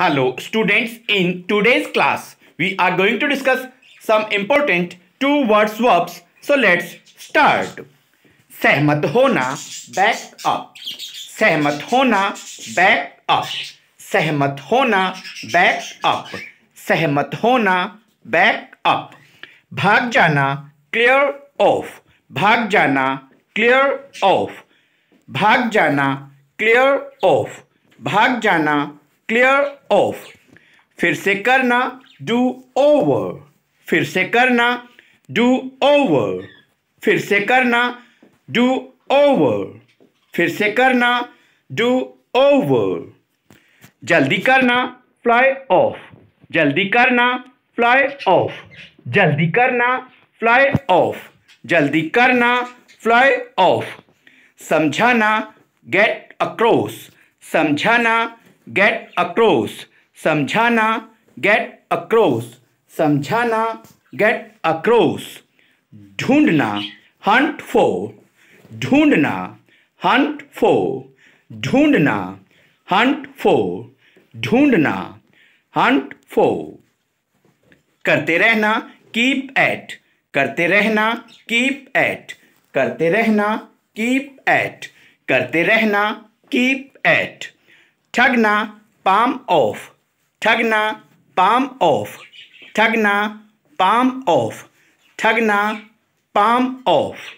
Hello students, in today's class, we are going to discuss some important two words verbs. So let's start. सहमत होना back up. सहमत होना back up. सहमत होना back up. सहमत होना back up. भाग जाना clear off. भाग जाना clear off. भाग जाना clear off. भाग जाना क्लियर ऑफ फिर से करना डू ओवर फिर से करना डू ओवर फिर से करना डू ओवर फिर से करना डू ओवर जल्दी करना फ्लाई ऑफ जल्दी करना फ्लाई ऑफ जल्दी करना फ्लाई ऑफ जल्दी करना फ्लाई ऑफ समझाना गेट अक्रॉस समझाना गेट अक्रोस समझाना गेट अक्रोस समझाना गेट अक्रोस ढूंढना हंट फो ढूंढना हंट फो ढूंढना हंट फो ढूंढना हंट फो करते रहना कीप एट करते रहना कीप एट करते रहना कीप एट करते रहना कीप एट ठगना palm off ठगना palm off ठगना palm off ठगना palm off